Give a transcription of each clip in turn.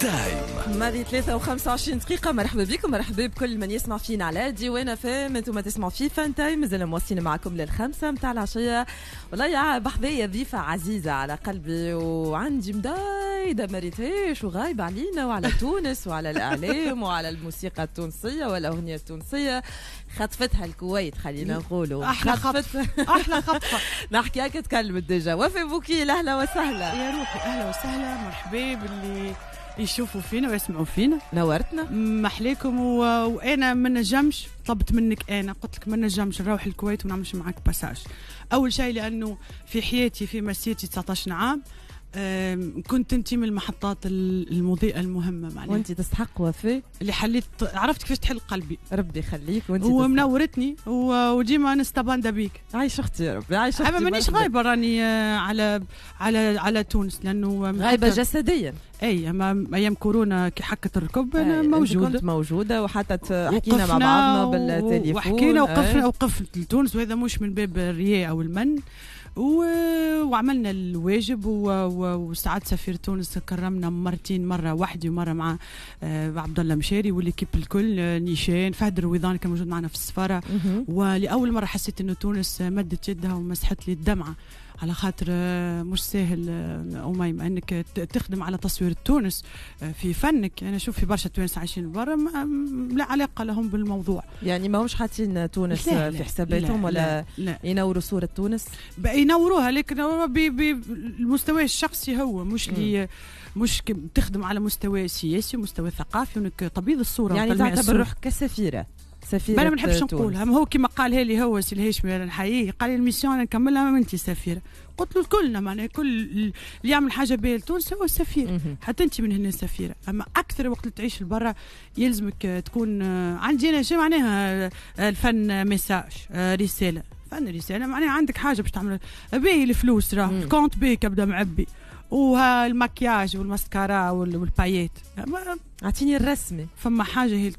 تايم ماضي 3 و 25 دقيقة مرحبا بكم مرحبا بكل من يسمع فينا على ديوانا فام انتم تسمعوا في فان تايم مازال مواصلين معكم للخمسة نتاع العشية والله يا بحذايا ضيفة عزيزة على قلبي وعندي مدايدة ما ريتهاش وغايبة علينا وعلى تونس وعلى الإعلام وعلى الموسيقى التونسية والأغنية التونسية خطفتها الكويت خلينا نقولوا احلى خطفه احلى خطفه نحكي هكا تكلمت ديجا وفي بوكي اهلا وسهلا يا روحي اهلا وسهلا مرحبا باللي يشوفوا فينا ويسمعوا فينا نورتنا محليكم و... وانا من نجمش طلبت منك انا قلت لك ما نجمش نروح الكويت ونعملش معاك باساج اول شيء لانه في حياتي في مسيرتي 19 عام كنت انت من المحطات المضيئه المهمه معناها وانت تستحق وفاء اللي حليت عرفت كيفاش تحل قلبي ربي يخليك وانت ومنورتني وديما نستباندا بيك عايش اختي يا ربي عايش اختي اما مانيش غايبه راني آه، على على على تونس لانه غايبه جسديا اي اما ايام كورونا كي حكت الركب انا موجوده كنت موجوده وحتى حكينا مع بعضنا بالتليفون وحكينا وقفنا وقفت لتونس وهذا مش من باب الرياء او المن وعملنا الواجب و وساعات سفير تونس كرمنا مرتين مره وحدي ومره مع آه، عبد الله مشاري والكيب الكل آه، نيشان فهد الرويضان كان موجود معنا في السفاره ولاول مره حسيت انه تونس آه، مدت يدها ومسحت لي الدمعه على خاطر آه، مش سهل آه، أميم أنك تخدم على تصوير تونس آه، في فنك أنا شوف في برشا تونس عايشين برا لا علاقة لهم بالموضوع يعني ما همش حاطين تونس لا في حساباتهم ولا لا لا ينوروا صورة تونس ينوروها لكن بالمستوى الشخصي هو مش لي مش تخدم على مستوى سياسي مستوى ثقافي وانك تبيض الصوره يعني تعتبر روحك كسفيره سفيرة ما انا ما نحبش نقولها هو كيما قالها لي هو سي الهاشمي انا نحييه قال لي الميسيون انا نكملها ما انت سفيره قلت له كلنا نعم، معناها كل اللي يعمل حاجه بها لتونس هو السفير حتى انت من هنا سفيره اما اكثر وقت اللي تعيش برا يلزمك تكون آه، عندي انا شو معناها آه، الفن ميساج آه، رساله فن رساله معناها عندك حاجه باش تعمل باهي الفلوس راه الكونت بيه كبدا معبي والمكياج والماسكارا والبايات اعطيني الرسمه فما حاجه هي اللي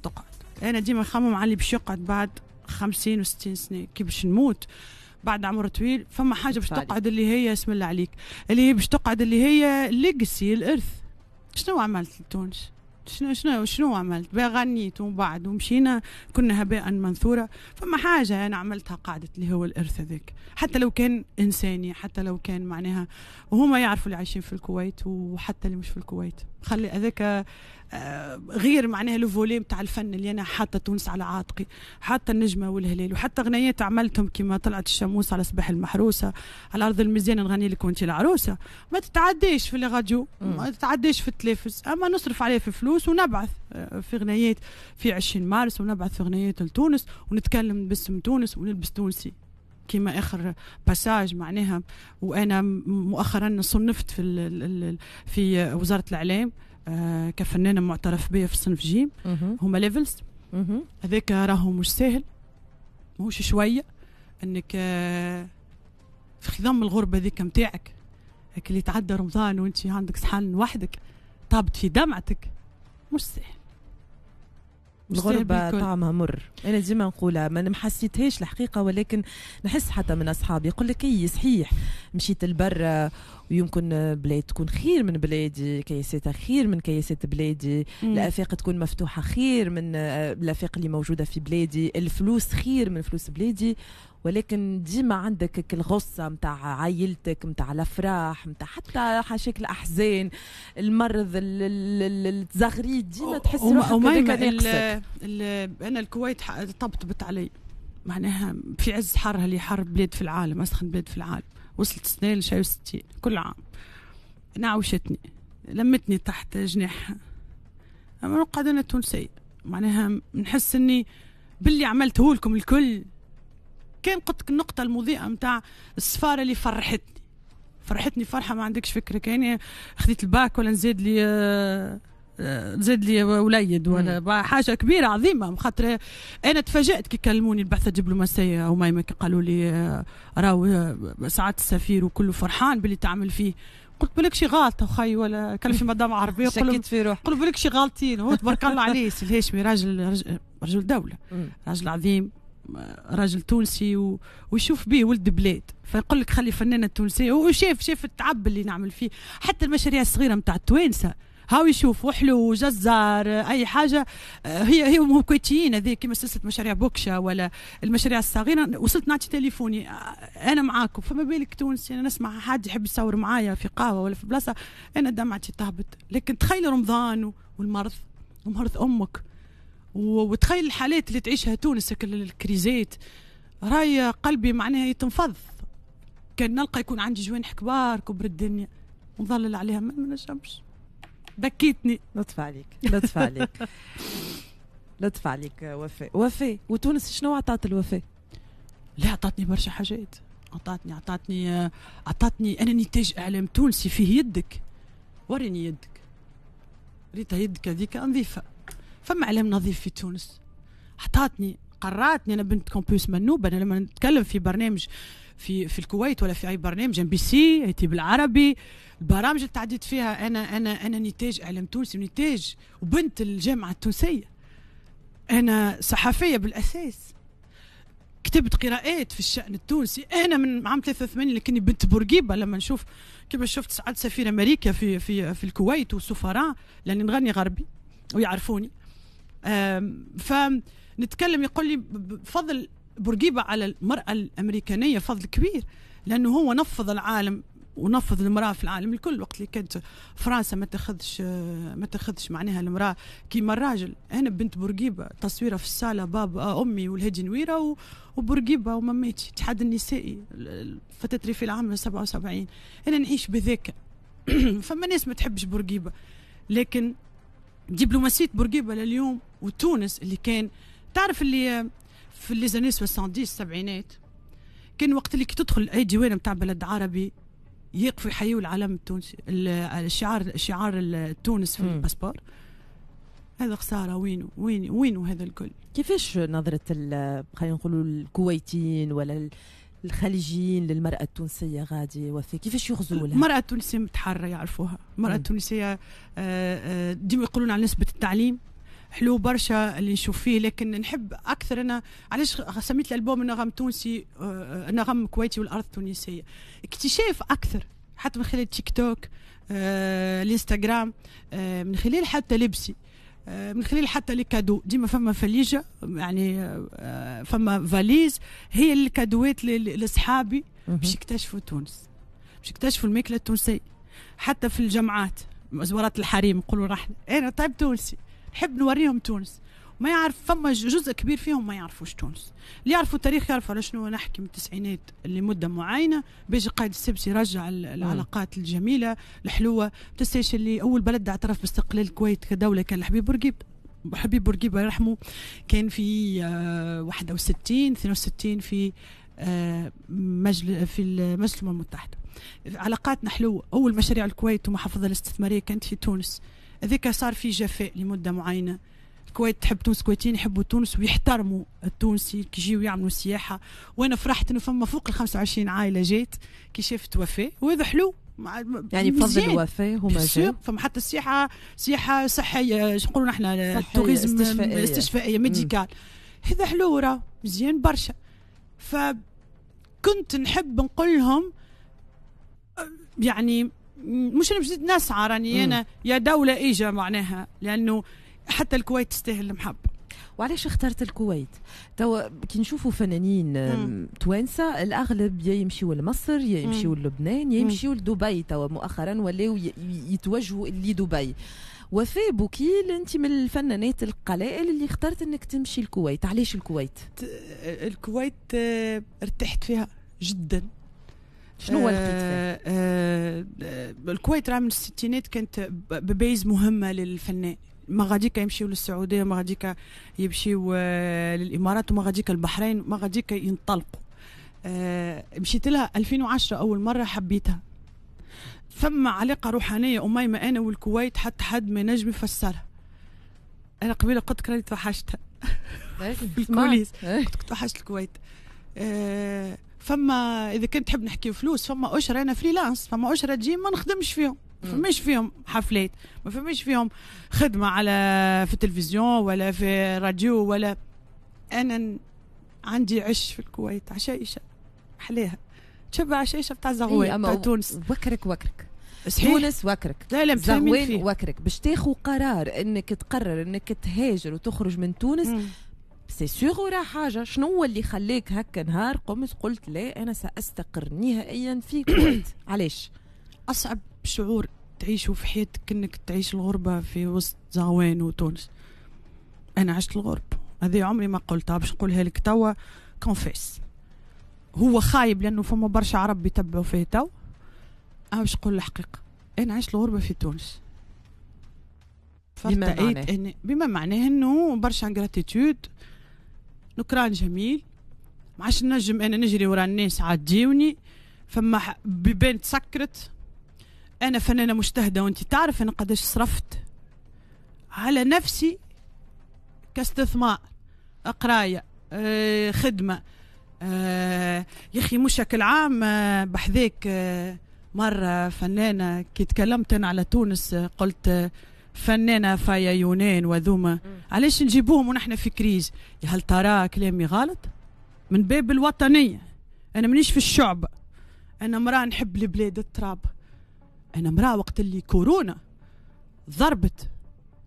انا ديما نخمم على اللي باش يقعد بعد 50 و60 سنه كي باش نموت بعد عمر طويل فما حاجه باش تقعد اللي هي اسم الله عليك اللي هي باش تقعد اللي هي ليجسي الارث شنو عملت لتونس شنو شنو شنو عملت بقى غنيت ومن بعد ومشينا كنا هباء منثورة فما حاجة أنا عملتها قاعدة اللي هو الإرث هذاك حتى لو كان إنساني حتى لو كان معناها وهما يعرفوا اللي عايشين في الكويت وحتى اللي مش في الكويت خلي هذاك آه، غير معناها لو فولي نتاع الفن اللي انا حاطه تونس على عاتقي حاطه النجمه والهلال وحتى غنيات عملتهم كما طلعت الشموس على صباح المحروسه على ارض الميزان نغني لك وانت العروسه ما تتعديش في الراديو ما تتعديش في التلفز اما نصرف عليها في فلوس ونبعث آه، في غنيات في 20 مارس ونبعث في غنيات لتونس ونتكلم باسم تونس ونلبس تونسي كما اخر باساج معناها وانا مؤخرا صنفت في في وزاره الاعلام آه، كفنانه معترف بها في الصنف جيم هما ليفلز هذاك راهو مش ساهل مش شويه انك آه، في خضم الغربه ذيك متاعك اللي تعدى رمضان وانت عندك صحن وحدك طابت في دمعتك مش ساهل الغربة طعمها مر أنا ديما نقولها ما نحسيتهاش الحقيقة ولكن نحس حتى من أصحابي يقول لك إي صحيح مشيت لبرا يمكن بلاد تكون خير من بلادي كياساتها خير من كياسات بلادي الافاق تكون مفتوحه خير من آه، الافاق اللي موجوده في بلادي الفلوس خير من فلوس بلادي ولكن ديما عندك الغصة متاع عائلتك متاع الافراح متاع حتى حاشاك الاحزان المرض التزغريد ديما تحس روحك انا الكويت طبطبت علي معناها في عز حرها اللي حر بلاد في العالم اسخن بلاد في العالم وصلت سنة لشي وستين كل عام نعوشتني لمتني تحت جناحها أما نقعد أنا تونسية معناها نحس أني باللي عملته لكم الكل كان قلت النقطة المضيئة متاع السفارة اللي فرحتني فرحتني فرحة ما عندكش فكرة كاني خذيت الباك ولا نزيد لي آه، زاد لي وليد ولا حاجه كبيره عظيمه خاطر انا تفاجات كي كلموني البعثه الدبلوماسيه كي قالوا لي آه، راهو آه، سعاده السفير وكله فرحان باللي تعمل فيه قلت بالك شي غلطه اخي ولا كان في مدام عربيه شكيت في روحي قلت بالك شي غالطين هو تبارك الله عليه سي الهاشمي راجل رجل دوله راجل عظيم آه، راجل تونسي و... ويشوف به ولد بلاد فيقول لك خلي فنانه تونسيه وشاف شاف التعب اللي نعمل فيه حتى المشاريع الصغيره نتاع التوانسه هاو يشوفوا حلو جزار اي حاجه آه، هي هي هم كويتيين هذه كما سلسله مشاريع بوكشا ولا المشاريع الصغيره وصلت نعطي تليفوني آه، انا معاكم فما بالك تونسي انا نسمع حد يحب يصور معايا في قهوه ولا في بلاصه انا دمعتي تهبط لكن تخيل رمضان والمرض ومرض امك وتخيل الحالات اللي تعيشها تونس الكريزات راي قلبي معناها يتنفض كان نلقى يكون عندي جوانح كبار كبر الدنيا ونظلل عليها ما نجمش بكيتني لطف عليك لطف عليك لطف عليك وفاء وفاء وتونس شنو عطات الوفاء؟ لا عطاتني برشا حاجات عطاتني عطاتني عطاتني انا نتاج اعلام تونسي فيه يدك وريني يدك ريتها يدك هذيك نظيفه فما اعلام نظيف في تونس عطاتني قراتني انا بنت كومبوس منوبه انا لما نتكلم في برنامج في في الكويت ولا في اي برنامج ام بي سي اي تي بالعربي البرامج اللي تعديت فيها انا انا انا نتاج اعلام تونسي ونتاج وبنت الجامعه التونسيه انا صحفيه بالاساس كتبت قراءات في الشأن التونسي أنا من عام 83 لكني بنت بورقيبة لما نشوف كما شفت سعاد سفير أمريكا في في في الكويت والسفراء لأني نغني غربي ويعرفوني فنتكلم يقول لي بفضل بورقيبه على المراه الامريكانيه فضل كبير لانه هو نفض العالم ونفض المراه في العالم الكل وقت اللي كانت فرنسا ما تاخذش ما تاخذش معناها المراه كيما الراجل انا بنت بورقيبه تصويره في الصاله بابا آه، امي والهدي نويره وبورقيبه وما ماتش الاتحاد النسائي فتره في العام 77 انا نعيش بذاك فما ناس ما تحبش بورقيبه لكن دبلوماسيه بورقيبه لليوم وتونس اللي كان تعرف اللي في لي زاني 70 السبعينات كان وقت اللي كي تدخل اي ديوان نتاع بلد عربي يقفوا يحيوا العلم التونسي الشعار شعار تونس في الباسبور هذا خساره وين وين وين هذا الكل كيفاش نظره خلينا نقولوا الكويتيين ولا الخليجيين للمرأة التونسية غادي وفي كيفاش يغزوا لها؟ المرأة التونسية متحرة يعرفوها، المرأة التونسية آه، آه، ديما يقولون على نسبة التعليم حلو برشا اللي نشوف فيه لكن نحب اكثر انا علاش سميت الالبوم نغم تونسي آه، نغم كويتي والارض التونسيه اكتشاف اكثر حتى من خلال تيك توك آه، الانستغرام آه، من خلال حتى لبسي من خلال حتى لي كادو ديما فما فليجه يعني فما فاليز هي الكادوات لاصحابي باش يكتشفوا تونس باش يكتشفوا الماكله التونسيه حتى في الجامعات زورات الحريم نقولوا رحنا انا طيب تونسي نحب نوريهم تونس ما يعرف فما جزء كبير فيهم ما يعرفوش تونس اللي يعرفوا التاريخ يعرفوا على شنو نحكي من التسعينات لمده معينه باش قائد السبسي رجع العلاقات الجميله الحلوه تنساش اللي اول بلد اعترف باستقلال الكويت كدوله كان الحبيب بورقيب حبيب بورقيبه يرحمه كان في 61 آه، 62 في مجلس آه، مجل في المجلس الامم المتحده علاقاتنا حلوه اول مشاريع الكويت ومحافظه الاستثماريه كانت في تونس هذاك صار في جفاء لمده معينه الكويت تحب تونس كويتين يحبوا تونس ويحترموا التونسي كي يجيو يعملوا سياحه وانا فرحت انه فما فوق ال 25 عائله جات كي شافت وفاء وهذا حلو يعني بفضل وفاء هما جاو فما حتى السياحه سياحه صحيه شو نقولوا نحن توريزم استشفائيه, استشفائية ميديكال هذا حلو راه مزيان برشا فكنت نحب نقول لهم يعني مش باش نسعى راني انا يا دوله اجا معناها لانه حتى الكويت تستاهل المحبه وعلاش اخترت الكويت توا كي نشوفوا فنانين توانسة الاغلب يا يمشيوا لمصر يا يمشيوا للبنان يا يمشيوا لدبي توا مؤخرا ولاو يتوجهوا لدبي وفاء بوكيل انت من الفنانات القلائل اللي اخترت انك تمشي الكويت علاش الكويت الكويت آه، ارتحت فيها جدا شنو هو اللي آه، آه، آه، الكويت راه من الستينات كانت ببيز مهمه للفنان ما غاديك يمشيو للسعوديه ما غاديك يمشيو للامارات وما غاديك البحرين ما غاديك ينطلقوا آه مشيت لها 2010 اول مره حبيتها ثم علاقه روحانيه اميمه انا والكويت حتى حد ما نجم يفسرها انا قبيله قلت راني توحشتها الكوليس كنت توحشت الكويت آه فما اذا كنت تحب نحكي فلوس فما اشرة انا فريلانس فما اشرة تجي ما نخدمش فيهم ما فماش فيهم حفلات ما فماش فيهم خدمة على في التلفزيون ولا في راديو ولا انا عندي عش في الكويت عشايشة حليها تشبع عشايشة بتاع زغوان إيه بتاع تونس وكرك وكرك صحيح. تونس وكرك لا لا زغوان وكرك باش تاخذ قرار انك تقرر انك تهاجر وتخرج من تونس مم. سي سيغ وراه حاجه شنو هو اللي خليك هكا نهار قمت قلت لا انا ساستقر نهائيا في الكويت علاش اصعب شعور تعيشه في حياتك انك تعيش الغربه في وسط زاوين وتونس انا عشت الغرب هذه عمري ما قلتها باش نقولها لك توا كونفيس هو خايب لانه فما برشا عرب يتبعوا فيه تو انا باش نقول الحقيقه انا عشت الغربه في تونس بما معناه بما معناه انه برشا انغراتيتود نكران جميل معاش نجم انا نجري ورا الناس عاد فما بيبان تسكرت انا فنانه مجتهده وانت تعرف انا قداش صرفت على نفسي كاستثمار قرايه آه، خدمه آه، يا اخي مشكل عام آه، بحذيك بحذاك مره فنانه كي تكلمت انا على تونس قلت فنانه فايا يونان وذوما علاش نجيبوهم ونحن في كريز هل ترى كلامي غلط من باب الوطنيه انا مانيش في الشعب انا مراه نحب البلاد التراب انا مراه وقت اللي كورونا ضربت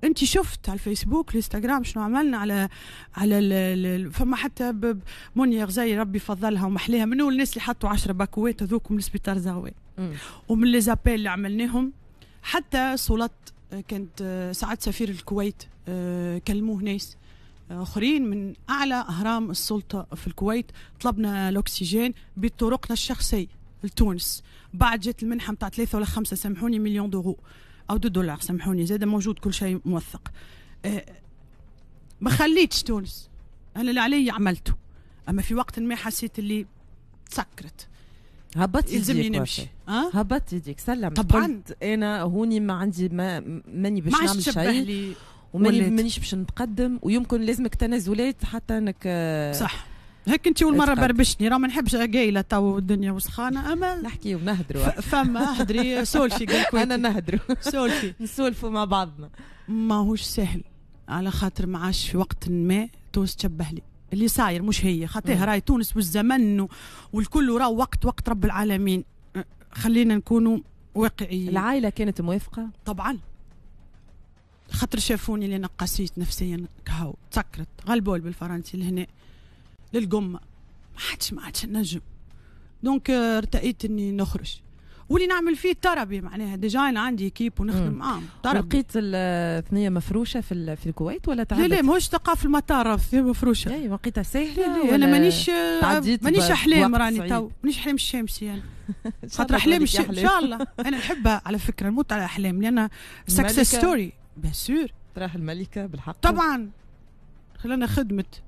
انت شفت على الفيسبوك الانستغرام شنو عملنا على على ال الـ فما حتى منيا غزاي ربي فضلها ومحليها من الناس اللي حطوا 10 باكوات هذوكم السبيطار زاوي ومن لي زابيل اللي عملناهم حتى سلطت كانت آه، سعاد سفير الكويت آه، كلموه ناس آه، اخرين من اعلى اهرام السلطه في الكويت طلبنا الاكسجين بطرقنا الشخصيه لتونس بعد جات المنحه نتاع ثلاثه ولا خمسه سامحوني مليون دورو او دو دولار سامحوني زاد موجود كل شيء موثق ما خليتش تونس انا اللي علي عملته اما في وقت ما حسيت اللي تسكرت هبطت يلزمني نمشي أه؟ هبطت يديك سلم طبعا انا هوني ما عندي ما ماني باش نعمل شيء وماني مانيش باش نتقدم ويمكن لازمك تنازلات حتى انك آه، صح هيك انت اول مره بربشني راه ما نحبش قايله تو الدنيا وسخانه اما نحكي ونهدروا فما هدري سولفي قال انا نهدروا سولفي نسولفوا مع بعضنا ماهوش سهل على خاطر ما عادش في وقت ما تونس تشبه لي اللي صاير مش هي خاطيها راهي تونس والزمن والكل راه وقت وقت رب العالمين أه، خلينا نكونوا واقعيين العائله كانت موافقه طبعا خاطر شافوني اللي نقصيت نفسيا كهو تسكرت غلبول بالفرنسي لهنا للقمه ما حدش ما عادش نجم دونك آه، ارتأيت اني نخرج واللي نعمل فيه تربي معناها ديجاين عندي كيب ونخدم معاهم تربي لقيت الثنيه مفروشه في في الكويت ولا تعبت؟ لا لا ماهوش تلقى في المطار الثنيه مفروشه اي لقيتها سهله انا مانيش آه، مانيش احلام راني تو مانيش احلام الشمسي يعني خاطر احلام الشمس ان شاء الله انا نحبها على فكره نموت على احلام لان سكسس ستوري بيان سور تراها الملكه بالحق طبعا خلانا خدمت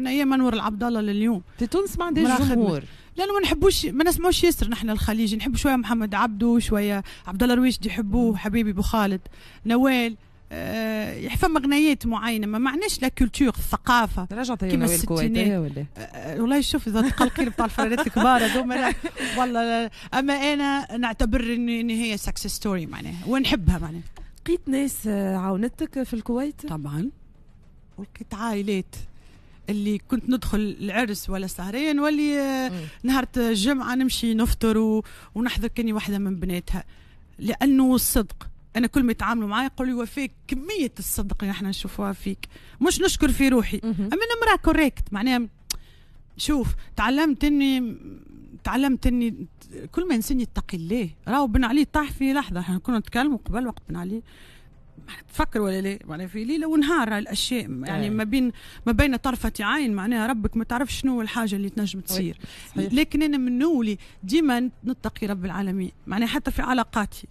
من ايام منور العبد الله لليوم في تونس ما عندهاش جمهور لانه ما نحبوش ما نسمعوش ياسر نحن الخليج نحب شويه محمد عبدو شويه عبد الله رويش يحبوه حبيبي بو خالد نوال أه فما غنيات معينه ما معناش لا كولتور الثقافه رجعت كيما الكويتيه ولا آه،, أه والله شوف اذا القلقين بتاع الفرارات الكبار هذوما والله اما انا نعتبر ان هي سكسس ستوري معناها ونحبها معناها لقيت ناس عاونتك في الكويت طبعا ولقيت عائلات اللي كنت ندخل العرس ولا سهرية نولي نهار الجمعة نمشي نفطر ونحضر كاني واحدة من بناتها لأنه الصدق انا كل ما يتعاملوا معايا يقولوا لي وفيك كميه الصدق اللي احنا نشوفوها فيك مش نشكر في روحي اما انا مراه كوريكت معناها شوف تعلمت اني تعلمت اني كل ما انسان يتقي الله راهو بن علي طاح في لحظه احنا كنا نتكلموا قبل وقت بن علي تفكر ولا لا معناها في ليله ونهار الاشياء يعني إيه. ما بين ما بين طرفه عين معناها ربك ما تعرفش شنو الحاجه اللي تنجم تصير لكن انا من نولي ديما نتقي رب العالمين معناها حتى في علاقاتي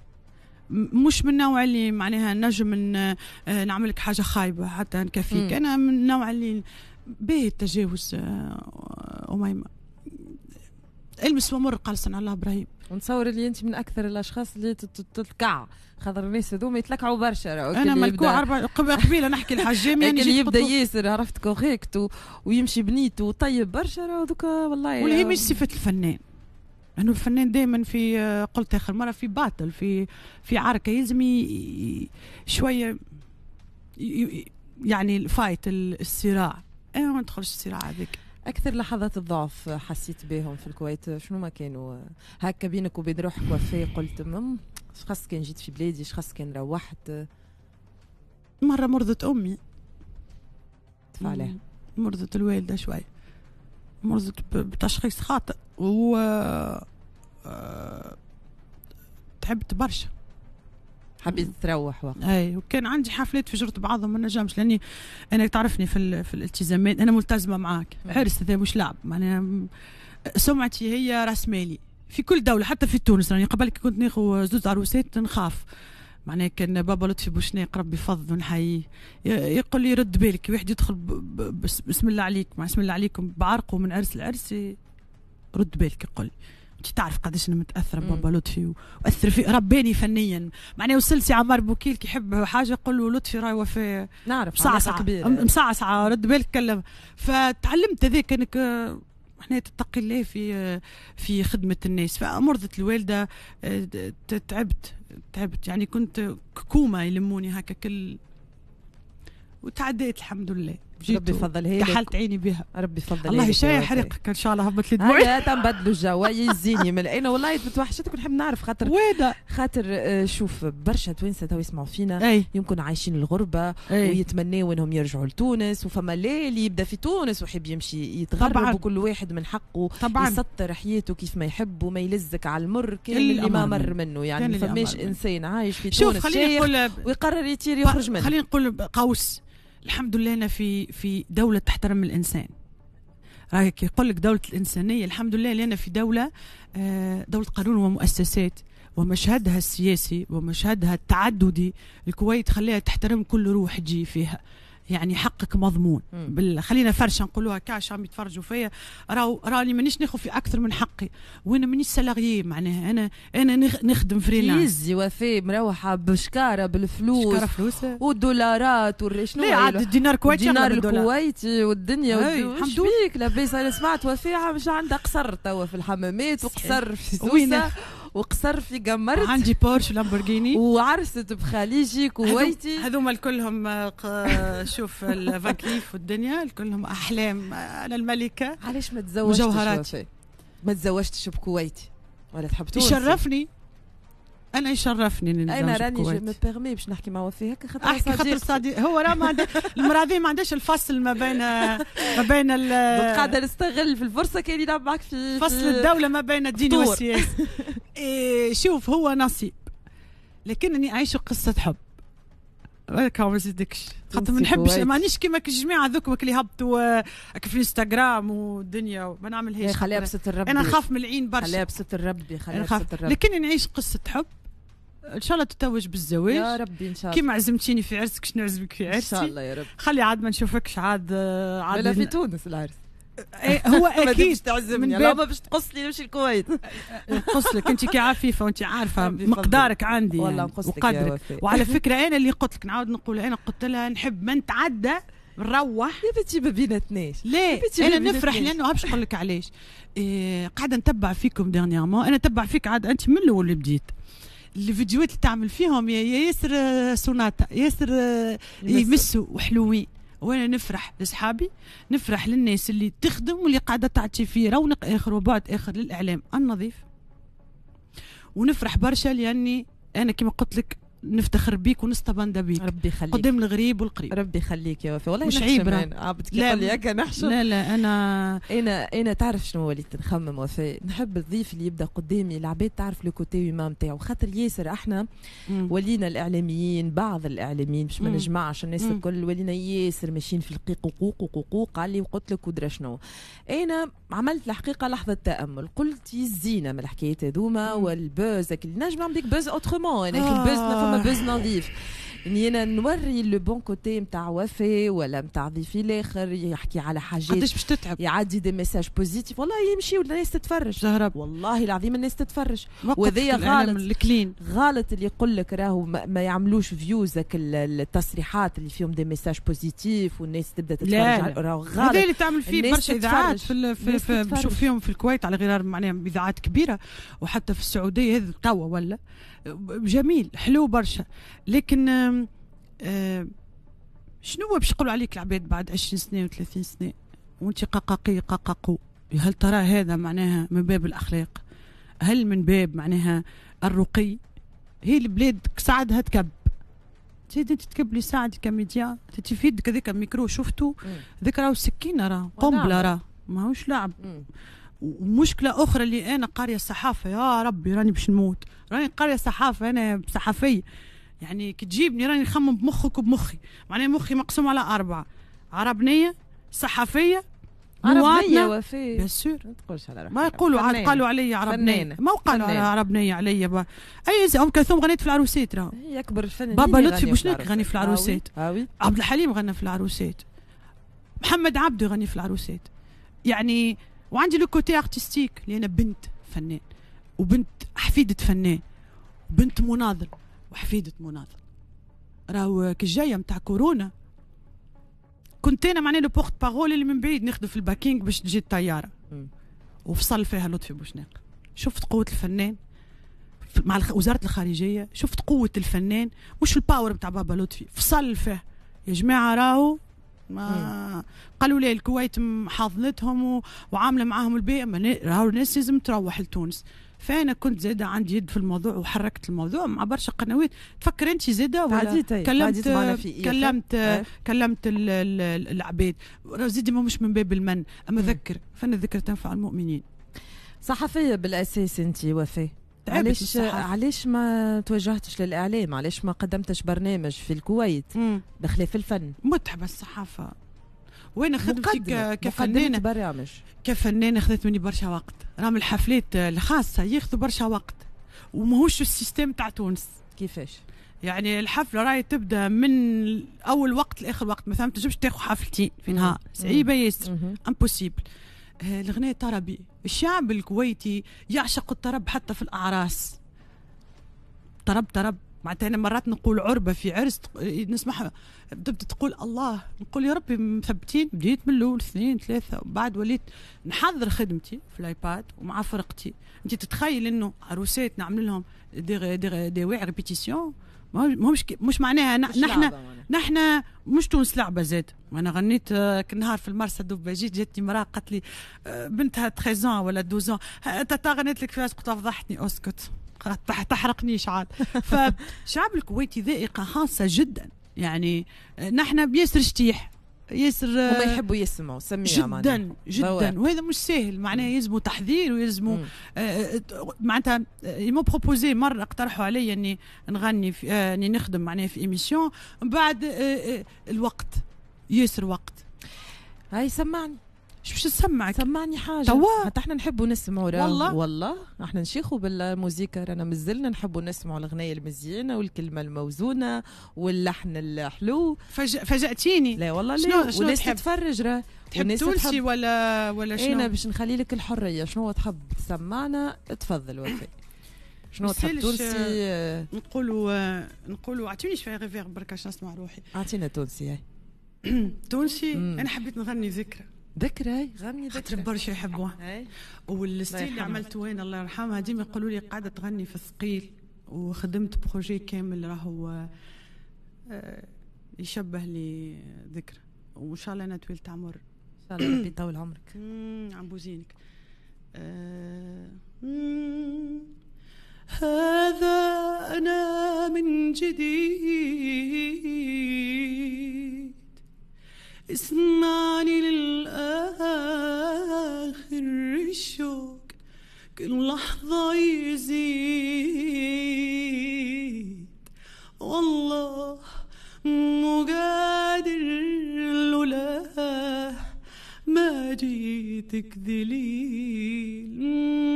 مش من النوع اللي معناها نجم آه، نعمل لك حاجه خايبه حتى نكفيك انا من النوع اللي باهي التجاوز آه، اميمه المس ومر قال صنع الله ابراهيم ونتصور اللي انت من اكثر الاشخاص اللي تتلكع خاطر الناس هذوما يتلكعوا برشا انا ملكوع اربع قبيله نحكي الحجام يعني اللي يبدا ياسر عرفت كوخيكت و... ويمشي بنيته وطيب برشا راهو دوكا والله واللي هي مش صفه الفنان انه الفنان دائما في آه، قلت اخر مره في باطل في في عركه يلزم شويه يعني الفايت الصراع انا ما ندخلش الصراع هذاك اكثر لحظات الضعف حسيت بهم في الكويت شنو ما كانوا هكا بينك وبين روحك وفي قلت مم شخص كان جيت في بلادي شخص كان روحت مره مرضت امي تفعلها مرضت الوالده شوي مرضت بتشخيص خاطئ و آه، تعبت برشا حبيت تروح وقت اي وكان عندي حفلات في جرت بعضهم ما نجمش لاني انا تعرفني في, في الالتزامات انا ملتزمه معاك عرس هذا مش لعب معناها سمعتي هي راس مالي في كل دوله حتى في تونس راني يعني قبل كنت ناخذ زوز عروسات نخاف معناها كان بابا لطفي بوشناق ربي فضل ونحييه يقول لي رد بالك واحد يدخل بسم الله عليك مع بسم الله عليكم بعرقه من عرس لعرس رد بالك يقول انت تعرف قداش انا متاثره بابا لطفي واثر في رباني فنيا معناها وصل سي عمار بوكيل كي يحب حاجه يقول له لطفي راهي في نعرف مصعصعه كبير مصعصعه رد بالك كلم فتعلمت هذاك انك احنا آه، تتقي الله في آه، في خدمه الناس فمرضت الوالده آه، تعبت تعبت يعني كنت كومه يلموني هكا كل وتعديت الحمد لله ربي فضل هيك كحلت عيني بها ربي فضل الله يشاي حريقك ان شاء الله هبط لي دموعي هيا تنبدلوا الجو يزيني من انا والله توحشتك ونحب نعرف خاطر وادا خاطر آه، شوف برشا توانسه تو يسمعوا فينا أي. يمكن عايشين الغربه ويتمناوا ويتمنوا انهم يرجعوا لتونس وفما اللي يبدا في تونس وحب يمشي يتغرب طبعاً. وكل واحد من حقه طبعا يسطر حياته كيف ما يحب وما يلزك على المر كان إيه اللي ما مر منه يعني ما فماش انسان عايش في تونس شوف خليني نقول ويقرر يطير يخرج منه خليني نقول قوس الحمد لله أنا في في دولة تحترم الإنسان رايك يقول لك دولة الإنسانية الحمد لله لنا في دولة آه، دولة قانون ومؤسسات ومشهدها السياسي ومشهدها التعددي الكويت خليها تحترم كل روح تجي فيها يعني حقك مضمون بال... خلينا فرشه نقولوها كاش عم يتفرجوا فيا راو راني مانيش ناخذ في اكثر من حقي وانا مانيش سالاريي معناها انا انا نخدم فريلانس يزي وفي مروحه بشكاره بالفلوس شكاره فلوس والدولارات شنو لا عاد الدينار الكويتي الدينار الكويتي والدنيا الحمد لله لاباس انا سمعت وفي مش عندها قصر توا في الحمامات وقصر في سوسه وقصر في قمرت عندي بورش لامبورغيني وعرست بخليجك وويتي هذوما الكلهم آه، شوف الفاكيف والدنيا الكلهم احلام آه، انا الملكه علاش ما تزوجتش ما تزوجتش بكويتي ولا تحب تونسي يشرفني انا يشرفني اني انا راني جو مي بيرمي باش نحكي مع وفي هكا خاطر احكي خاطر صديق هو راه ما عندها المراه ما عندهاش الفصل ما بين ما بين ال قاعده نستغل في الفرصه كاني نلعب معك في فصل الدوله ما بين الدين والسياسه إيه، شوف هو نصيب لكنني اعيش قصه حب هكا ما نزيدكش خاطر ما نحبش مانيش كيما الجماعه هذوك اللي هبطوا آه، في الانستغرام والدنيا ما نعملهاش إيه، خليها بستر ربي انا خاف من العين برشا خليها بستر ربي خليها بستر ربي لكن نعيش قصه حب ان شاء الله تتوج بالزواج يا ربي ان شاء الله كيما عزمتيني في عرسك شنو نعزمك في عرسي ان شاء الله يا رب خلي عاد ما نشوفكش عاد آه، عاد ولا في تونس العرس إيه، هو اكيد من لا ما باش تقص لي نمشي الكويت نقص لك انت كي عفيفه وانت عارفه مقدارك عندي يعني، والله يعني وقدرك وعلى فكره انا اللي قلت لك نعاود نقول انا قلت لها نحب ما نتعدى نروح يا بنتي ما بيناتناش ليه انا نفرح لانه باش نقول لك علاش إيه قاعده نتبع فيكم ديرنيغمون انا نتبع فيك عاد انت من الاول اللي بديت الفيديوهات اللي تعمل فيهم يا ياسر سوناتا ياسر يمسوا وحلوين وانا نفرح لصحابي نفرح للناس اللي تخدم واللي قاعده تعطي في رونق اخر وبعد اخر للاعلام النظيف ونفرح برشا لاني انا كما قلت لك نفتخر بيك ونستبند بيك ربي يخليك قدام الغريب والقريب ربي يخليك يا وفاء والله مش عيب عبد لا لا نحشم لا لا انا انا انا تعرف شنو وليت نخمم وفاء نحب الضيف اللي يبدا قدامي العباد تعرف لو كوتي ما نتاعو خاطر ياسر احنا مم. ولينا الاعلاميين بعض الاعلاميين باش ما نجمعش الناس الكل ولينا ياسر ماشيين في القيق وقوق وقوق لي وقلت لك ودرا شنو انا عملت الحقيقه لحظه تامل قلت الزينه من الحكايات هذوما والبوز اللي نجم بيك بوز اوترومون انا يعني البوز ما آه. بيز نظيف اني يعني انا نوري لو بون كوتي نتاع وفي ولا نتاع ضيفي الاخر يحكي على حاجات قداش باش تتعب يعدي دي ميساج بوزيتيف والله يمشي والناس تتفرج تهرب والله العظيم الناس تتفرج وهذايا غلط الكلين غلط اللي يقول لك راهو ما, ما يعملوش فيوز التصريحات اللي فيهم دي ميساج بوزيتيف والناس تبدا تتفرج راهو غلط هذا اللي تعمل فيه برشا اذاعات في, في, في نشوف فيهم في الكويت على غرار معناها اذاعات كبيره وحتى في السعوديه هذا توا ولا جميل حلو برشا لكن شنو هو باش يقولوا عليك العباد بعد 20 سنه و30 سنه وانت قققي قققو هل ترى هذا معناها من باب الاخلاق هل من باب معناها الرقي هي البلاد ساعدها تكب زيد انت تكب لي ساعد كميديا تفيد في يدك هذاك الميكرو شفتو ذاك راهو سكينه راه قنبله راه ماهوش لعب مم. ومشكله اخرى اللي انا قاريه الصحافه يا ربي راني باش نموت راني قاريه صحافه انا صحفيه يعني كي تجيبني راني نخمم بمخك وبمخي معناها مخي مقسوم على اربعه عربنيه صحفيه عربنية وفي بيان ما تقولش على ما يقولوا عاد قالوا علي عربنية ما قالوا على عربنية عليا با. اي ام كلثوم غنيت في العروسات راه أكبر إيه، الفن بابا لطفي بوشناك غني في العروسات آه، آه، عبد الحليم غنى في العروسات محمد عبده غني في العروسات يعني وعندي لو كوتي ارتستيك اللي انا بنت فنان وبنت حفيده فنان وبنت مناضل وحفيده مناضل راهو كي جايه نتاع كورونا كنت انا معناها لو بورت بارول اللي من بعيد نخدم في الباكينج باش تجي الطياره وفصل فيها لطفي بوشناق شفت قوه الفنان مع وزاره الخارجيه شفت قوه الفنان مش الباور بتاع بابا لطفي فصل فيه يا جماعه راهو ما إيه. قالوا لي الكويت حاضنتهم وعامله معاهم البيئه راهو الناس لازم تروح لتونس فانا كنت زاده عندي يد في الموضوع وحركت الموضوع مع برشا قنوات تفكر انت زاده ولا كلمت إيه؟ كلمت إيه؟ كلمت العباد زيدي ما مش من باب المن اما ذكر فانا ذكر تنفع المؤمنين صحفيه بالاساس انت وفاه علاش علاش ما توجهتش للاعلام علاش ما قدمتش برنامج في الكويت بخلاف الفن متعبه الصحافه وانا خدمتي كفنانه برامج كفنانه خذت مني برشا وقت رام الحفلات الخاصه ياخذوا برشا وقت وماهوش السيستم تاع تونس كيفاش يعني الحفله راهي تبدا من اول وقت لاخر وقت مثلا ما تنجمش تاخذ حفلتين في نهار صعيبه ياسر امبوسيبل آه، الغناء طربي الشعب الكويتي يعشق الطرب حتى في الأعراس طرب طرب معناتها انا مرات نقول عربه في عرس نسمعها تبدا تقول الله نقول يا ربي مثبتين بديت من الاول اثنين ثلاثه وبعد وليت نحضر خدمتي في الايباد ومع فرقتي انت تتخيل انه عروسات نعمل لهم دي دي, دي, دي ريبيتيسيون مش مش معناها نحن نحن مش تونس لعبه زاد وانا غنيت آه، كل نهار في المرسى دباجيت جاتني مراه قالت لي آه، بنتها 13 ولا 12 تاتا غنيت لك فيها قلت فضحتني اسكت تحرقنيش عاد فالشعب الكويتي ذائقه خاصه جدا يعني آه، نحن بياسر شتيح ياسر آه، هما يحبوا يسمعوا سميها جدا معناها. جدا وهذا مش ساهل معناها يلزموا تحضير ويلزموا آه، آه، معناتها يمو بروبوزي مره اقترحوا علي اني نغني في اني نخدم معناها في ايميسيون من بعد الوقت ياسر وقت هاي سمعني شو باش تسمعك سمعني حاجه توا حتى احنا نحبوا نسمعوا والله والله احنا نشيخوا بالموزيكا رانا مازلنا نحبوا نسمعوا الاغنيه المزيانه والكلمه الموزونه واللحن الحلو فج... فجاتيني لا والله لا وناس تحب. تتفرج راه تحب تونسي ولا ولا إيه، شنو انا باش نخلي لك الحريه شنو تحب تسمعنا تفضل وفي شنو تحب تونسي نقولوا نقولوا اعطيني شويه غير برك نسمع روحي اعطينا تونسي تونسي انا حبيت نغني ذكرى ذكرى غني ذكرى خاطر برشا يحبوها والستيل اللي عملته وين الله يرحمها ديما يقولوا لي قاعده تغني في الثقيل وخدمت بروجي كامل راهو آه، يشبه لي ذكرى وان شاء الله انا طويله عمر ان شاء الله ربي يطول عمرك عم بوزينك آه، هذا انا من جديد اسمعني للآخر الشوق كل لحظة يزيد والله مو قادر لولا ما جيتك دليل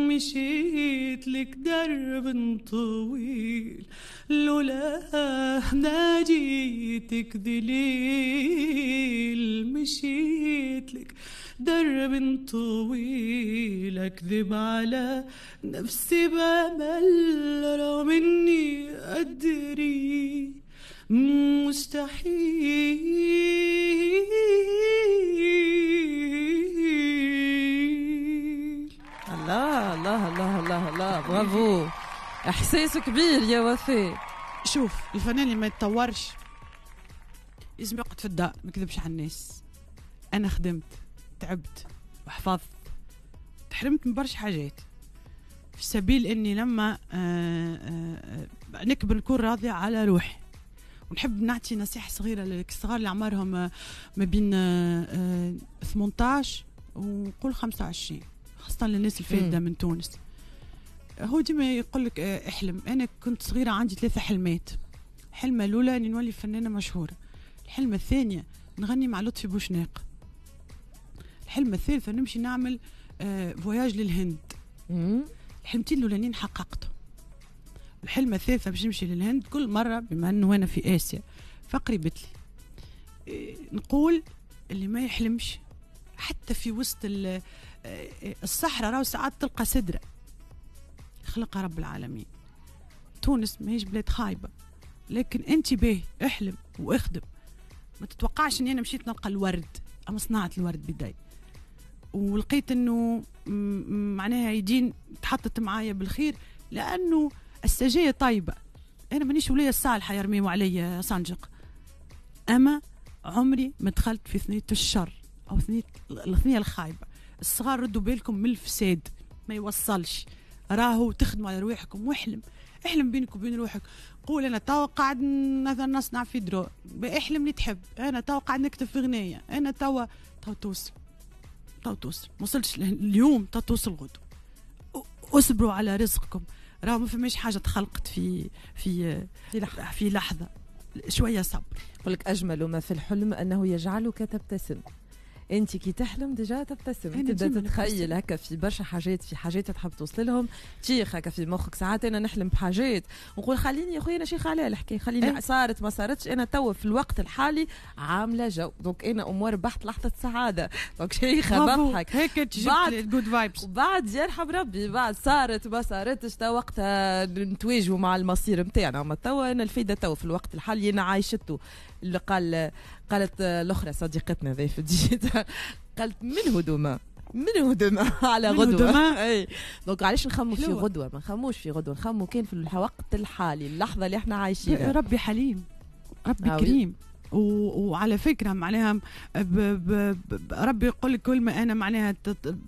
مشيت لك درب طويل لولا ناجيتك دليل مشيت لك درب طويل اكذب على نفسي بامل رغم اني ادري مستحيل احساس كبير يا وفاء شوف الفنان اللي ما يتطورش لازم يقعد في الدار ما يكذبش على الناس انا خدمت تعبت وحفظت تحرمت من برشا حاجات في سبيل اني لما آآ آه، آه، نكبر نكون راضيه على روحي ونحب نعطي نصيحه صغيره للصغار اللي عمرهم آه، ما بين 18 ونقول 25 خاصه للناس الفاده من تونس هو ديما يقول لك آه، احلم انا كنت صغيره عندي ثلاثه حلمات الحلمه الاولى اني نولي فنانه مشهوره الحلمه الثانيه نغني مع لطفي بوشناق الحلمه الثالثه نمشي نعمل فواياج آه، للهند الحلمتين الاولانيين حققتهم الحلمه الثالثه باش نمشي للهند كل مره بما انه انا في اسيا فقري بتلي آه، نقول اللي ما يحلمش حتى في وسط الصحراء راهو ساعات تلقى سدره خلقها رب العالمين تونس ماهيش بلاد خايبه لكن انت به احلم واخدم ما تتوقعش اني انا مشيت نلقى الورد اما صنعت الورد بداي ولقيت انه معناها يدين تحطت معايا بالخير لانه السجيه طيبه انا مانيش ولايه الصالحه يرميوا عليا سنجق اما عمري ما دخلت في ثنيه الشر او ثنيه الثنيه الخايبه الصغار ردوا بالكم من الفساد ما يوصلش راهو تخدموا على روحكم واحلم احلم بينك وبين روحك قول انا تو قاعد مثلا نصنع في درو احلم اللي تحب انا تو قاعد نكتب في غنيه انا تو تو توصل تو توصل ما وصلتش اليوم تو توصل غدو اصبروا على رزقكم راه ما فماش حاجه تخلقت في في في لحظه, في لحظة. شويه صبر قلك اجمل ما في الحلم انه يجعلك تبتسم انت كي تحلم ديجا تبتسم تبدا تتخيل هكا في برشا حاجات في حاجات تحب توصل لهم تشيخ هكا في مخك ساعات انا نحلم بحاجات ونقول خليني يا خويا انا شيخ عليها الحكايه خليني صارت ما صارتش انا تو في الوقت الحالي عامله جو دونك انا امور بحت لحظه سعاده دونك شيخه بضحك هيك بعد جود فايبس بعد يرحم ربي بعد صارت ما صارتش تو وقتها نتواجهوا مع المصير نتاعنا اما تو انا الفايده تو في الوقت الحالي انا عايشته اللي قال قالت الاخرى صديقتنا في الديجيتال قالت من هدوما من هدوما على من غدوه هدوما. اي دونك علاش نخمو في غدوه ما نخموش في غدوه نخمو كان في الوقت الحالي اللحظه اللي احنا عايشينها ربي حليم ربي هاوي. آه، كريم و... وعلى فكره معناها ب... ب... ب... ربي يقول لك كل ما انا معناها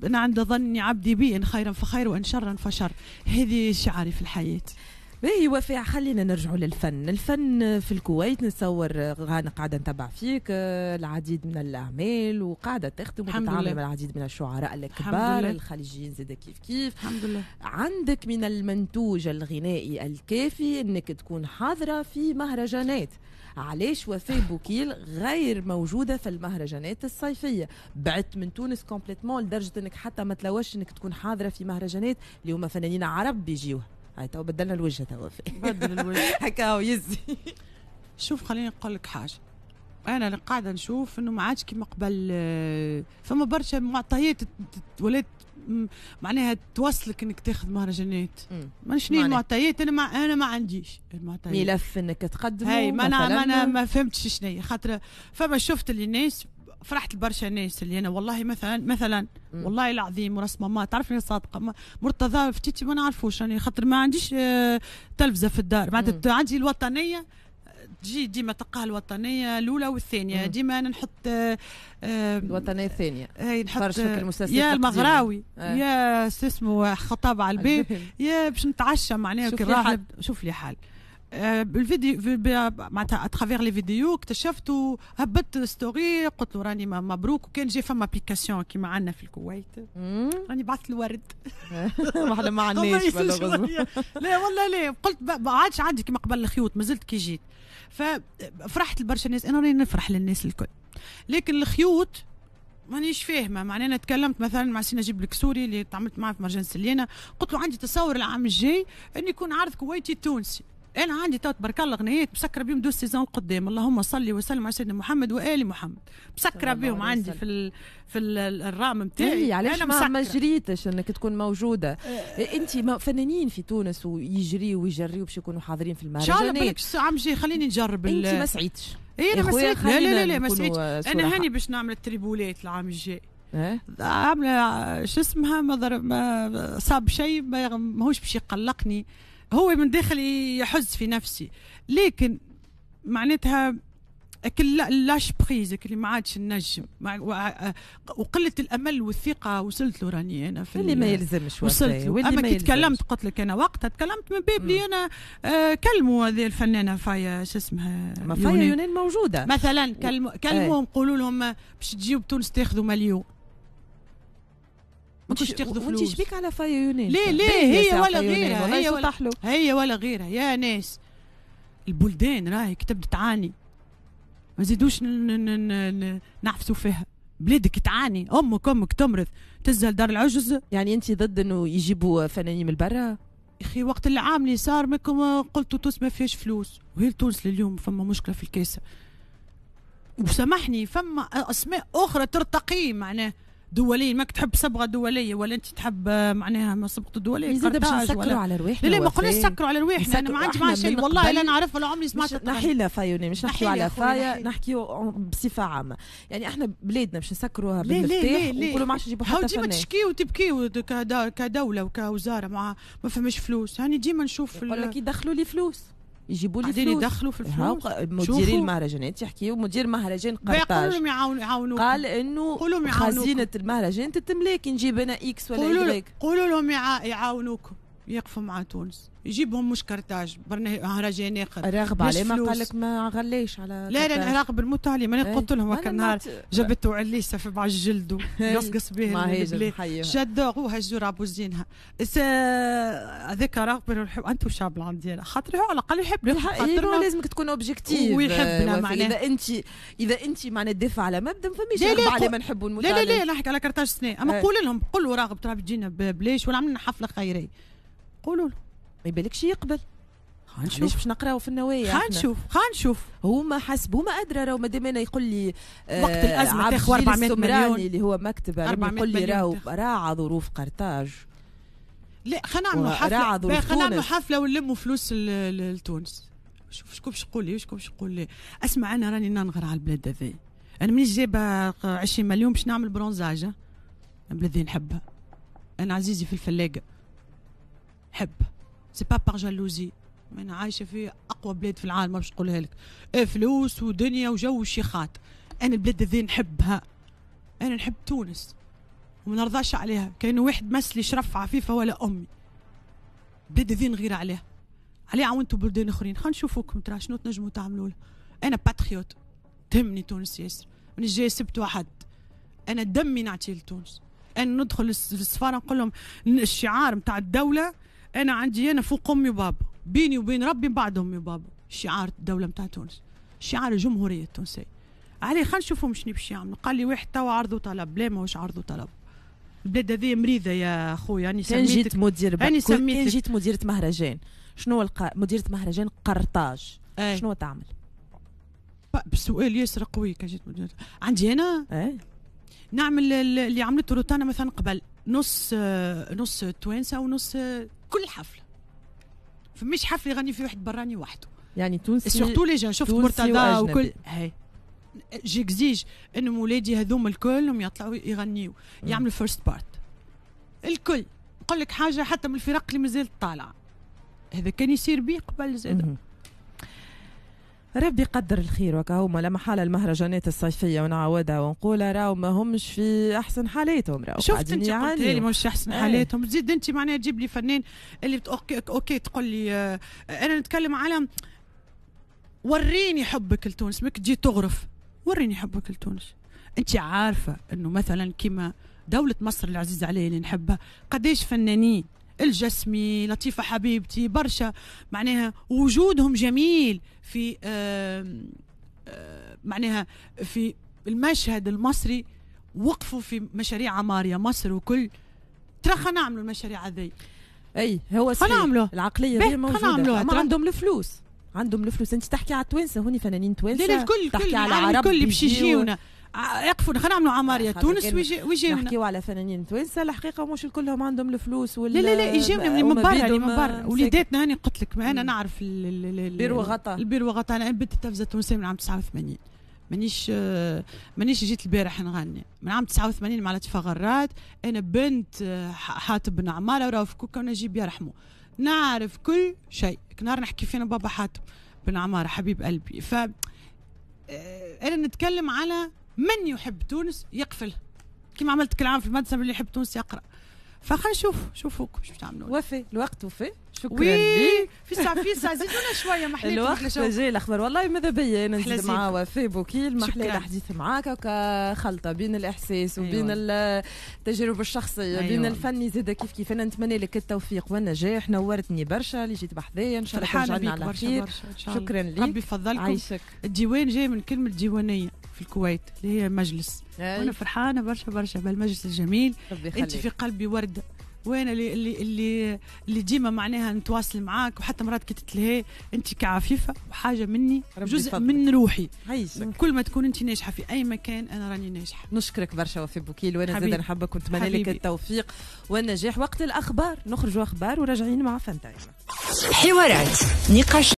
انا عند ظني عبدي بي ان خيرا فخير وان شرا فشر هذه شعاري في الحياه باهي وفاء خلينا نرجعوا للفن الفن في الكويت نتصور غانا قاعده نتبع فيك آه، العديد من الاعمال وقاعده تخدم وتتعامل مع العديد من الشعراء الكبار الخليجيين زاد كيف كيف الحمد لله عندك من المنتوج الغنائي الكافي انك تكون حاضره في مهرجانات علاش وفاء بوكيل غير موجوده في المهرجانات الصيفيه بعدت من تونس كومبليتمون لدرجه انك حتى ما تلوش انك تكون حاضره في مهرجانات اللي هما فنانين عرب بيجيوها هاي تو بدلنا الوجه تو بدل الوجه هكا يزي شوف خليني نقول لك حاجه انا اللي قاعده نشوف انه ما عادش كيما قبل آه، فما برشا معطيات ولات معناها توصلك انك تاخذ مهرجانات ما شنو المعطيات انا ما انا ما عنديش المعطيات ملف انك تقدم هاي ما انا ما فهمتش شنو خاطر فما شفت اللي الناس فرحت لبرشا ناس اللي انا والله مثلا مثلا والله العظيم ورسمه ما تعرفني صادقه مرتضى فتيتي ما نعرفوش راني يعني خاطر ما عنديش آه، تلفزه في الدار معناتها عندي الوطنيه تجي ديما تلقاها الوطنيه الاولى والثانيه ديما انا نحط آه، آه، الوطنيه الثانيه اي نحط فرشك المسلسل يا المغراوي يا يا اسمه خطاب على البيت يا باش نتعشى معناها لي راهب شوف لي حال بالفيديو آه، معناتها اترافير لي فيديو اكتشفت هبطت ستوري قلت له راني مبروك وكان جاي فما ابليكاسيون كيما عندنا في الكويت راني بعثت الورد احنا ما عندناش لا والله لا قلت ما عادش عندي كيما قبل الخيوط ما زلت كي جيت ففرحت لبرشا ناس انا راني نفرح للناس الكل لكن الخيوط مانيش فاهمه معناها انا تكلمت مثلا مع سينا جيب لك سوري اللي تعاملت معاه في مرجان سلينا قلت له عندي تصور العام الجاي ان يكون عرض كويتي تونسي انا عندي تو تبارك الله غنيات مسكره بهم دو سيزون قدام اللهم صلي وسلم على سيدنا محمد وال محمد مسكره بهم عندي في ال... في الرام نتاعي إيه، علاش ما, ما جريتش انك تكون موجوده آه. انت فنانين في تونس ويجريوا ويجريوا باش يكونوا حاضرين في المهرجان ان شاء الله عم جي خليني نجرب انت ما سعيتش اي انا ما سعيتش لا لا لا ما سعيتش انا هاني باش نعمل التريبولات العام الجاي إيه؟ عامله شو اسمها ما ضرب ما صاب شيء ماهوش باش يقلقني هو من داخل يحز في نفسي لكن معناتها كل لاش بريز اللي ما عادش نجم وقله الامل والثقه وصلت له راني انا في اللي ما يلزمش وصلت له اما كي تكلمت قلت لك انا وقتها تكلمت من باب لي انا آه، كلموا هذه الفنانه فايا شو اسمها فايا يونان موجوده مثلا كلموا كلموا آه. لهم باش تجيو بتونس تاخذوا مليون ما كنتش تاخذوا فلوس وانت شبيك على فاي يونان ليه ليه هي ولا غيرها هي ولا, هي ولا غيرها يا ناس البلدان راهي كتب تعاني ما زيدوش نعفسوا فيها بلادك تعاني امك امك تمرض تزهل دار العجز يعني انت ضد انه يجيبوا فنانين من برا اخي وقت العام اللي صار ماكم قلتوا توس ما فيهاش فلوس وهي تونس لليوم فما مشكله في الكاسه وسامحني فما اسماء اخرى ترتقي معناه دوليه ماك تحب صبغه دوليه ولا انت تحب آه، معناها صبغه دوليه زاد باش نسكروا على رواحنا لا ما قلناش نسكروا على رواحنا انا ما عندي معاه شيء والله لا نعرف ولا عمري سمعت نحيلة فايوني مش نحكيو على فايا نحكيو بصفه عامه يعني احنا بلادنا باش نسكروها بالمفتاح ونقولوا ما عادش نجيبوا حتى ديما تشكي وتبكي كدوله وكوزاره ما فماش فلوس هاني ديما نشوف يقول لك يدخلوا لي فلوس يجيبوا لي فلوس يدخلوا في الفلوس مدير المهرجانات يحكي ومدير مهرجان قرطاج يعاونوك قال انه خزينه المهرجان تتملك نجيب انا اكس ولا قولوا لهم يعاونوكم يقفوا مع تونس يجيبهم مش كرتاج مهرجان اخر راغب عليه ما قال لك ما غليش على لا لا راغب الموت عليه ماني قلت لهم هكا النهار جبته عليسه في مع الجلد إيه. يسقص به جادوغ هجور ابو زينها هذاك راغب نحب انتم شعب ديالنا خاطر على الاقل يحب خاطر لازمك تكون اوبجيكتيف ويحبنا معناها اذا انت اذا انت معنا تدافع على مبدا ما فماش راغبة عليه ما نحبوا الموت لا لا لا نحكي على كرتاج سنين اما إيه. قول لهم قولوا راغب ترى بلاش ببلاش ولا عملنا حفله خيريه نقولوا له ما يبالكش يقبل خلينا نشوف باش نقراو في النوايا خلينا نشوف خلينا نشوف هما حسب هما ادرى راهو مادام انا يقول لي آه، وقت الازمه تاخذ 400 مليون اللي هو مكتب يقول لي راهو راعى ظروف قرطاج لا خلينا نعملوا حفله خلينا نعملوا حفله ونلموا فلوس لتونس شوف شكون باش يقول لي شكون باش يقول لي اسمع انا راني ننغر على البلاد هذه انا مانيش جايبه 20 مليون باش نعمل برونزاج البلاد اللي نحبها انا عزيزي في الفلاقه حب سي با بار جالوزي انا عايشه في اقوى بلاد في العالم باش نقولها لك إيه، فلوس ودنيا وجو وشيخات انا البلاد ذي نحبها انا نحب تونس وما نرضاش عليها كان واحد مثلي شرف عفيفه ولا امي البلاد ذي نغير عليها عليه عاونتوا بلدان اخرين خلينا نشوفوكم ترى شنو تنجموا تعملوا له انا باتريوت تهمني تونس ياسر من جاي سبت واحد انا دمي نعطيه لتونس انا ندخل للسفاره نقول لهم الشعار نتاع الدوله انا عندي انا فوق امي وبابا بيني وبين ربي بعد امي وبابا شعار الدوله نتاع تونس شعار الجمهوريه التونسيه علي خلينا نشوفهم شنو باش يعملوا قال لي واحد توا عرض وطلب لا ماهوش عرض وطلب البلاد هذه مريضه يا خويا راني سميتك جيت مدير يعني سميتك كان جيت مديره مهرجان شنو القا... مديره مهرجان قرطاج أي. شنو تعمل بسؤال ياسر قوي كان جيت مديره عندي انا أي. نعمل اللي عملته روتانا مثلا قبل نص نص توانسه ونص كل حفله فمش حفله يغني في واحد براني وحده يعني تونسي سورتو لي جان شفت مرتضى وكل هي جيكزيج انه ولادي هذوما الكل يطلعوا يغنيوا يعملوا فيرست بارت الكل نقول لك حاجه حتى من الفرق اللي مازالت طالعه هذا كان يصير بيه قبل زاد ربي قدر الخير وكا هما لا محالة المهرجانات الصيفية ونعاودها ونقولها راهو ما همش في أحسن حالاتهم راهو شفت أنت قلت لي مش أحسن إيه. حالاتهم ايه. تزيد أنت معناها تجيب لي فنان اللي أوكي, أوكي تقول لي آه، أنا نتكلم على وريني حبك لتونس ماك تجي تغرف وريني حبك لتونس أنت عارفة أنه مثلا كيما دولة مصر العزيزة علي اللي نحبها قداش فنانين الجسمي لطيفة حبيبتي برشا معناها وجودهم جميل في معناها في المشهد المصري وقفوا في مشاريع عمارية مصر وكل ترى خلينا نعملوا المشاريع هذي اي هو صحيح العقلية دي موجودة ما عندهم الفلوس عندهم الفلوس انت تحكي على التوانسه هوني فنانين توانسه تحكي الكل على العرب الكل باش يجيونا يقفوا خلينا نعملوا عماريه تونس ويجي نحكيو على فنانين توانسه الحقيقه مش الكلهم عندهم الفلوس وال لا لا لا يجيونا يعني من برا من برا وليداتنا هاني قلت لك انا نعرف البير وغطا البير وغطا انا بنت التلفزه التونسيه من عام 89 مانيش مانيش جيت البارح نغني من عام 89 مع لطيفه غراد انا بنت حاتم بن عماره وراه في كوكا ونجيب يرحمه نعرف كل شيء نهار نحكي فينا بابا حاتم بن عماره حبيب قلبي ف آه، انا نتكلم على من يحب تونس يقفل كما عملت كل عام في المدرسه اللي يحب تونس يقرا فخلينا نشوف شوفوكم شو تعملوا وفي الوقت وفي شكرا لي في ساعه في ساعه زيدونا شويه محلات الوقت جاي الاخبار والله ماذا بيا ننزل مع وفاء بوكيل محلى الحديث معاك خلطه بين الاحساس أيوة. وبين أيوة. التجارب الشخصيه أيوة. بين الفني زاد كيف كيف انا نتمنى لك التوفيق والنجاح نورتني برشا اللي جيت بحذايا ان شاء الله ترجعنا على خير شكرا لك ربي يفضلكم الديوان جاي من كلمه ديوانيه في الكويت اللي هي مجلس وانا فرحانه برشا برشا بالمجلس الجميل انت في قلبي ورده وانا اللي اللي اللي, اللي ديما معناها نتواصل معاك وحتى مرات كي تتلهي انت كعفيفه وحاجه مني جزء فضلك. من روحي عايزك. كل ما تكون انت ناجحه في اي مكان انا راني ناجحه نشكرك برشا وفي بوكيل وانا زاد نحبك ونتمنى لك التوفيق والنجاح وقت الاخبار نخرجوا اخبار وراجعين مع فانتايما حوارات نقاش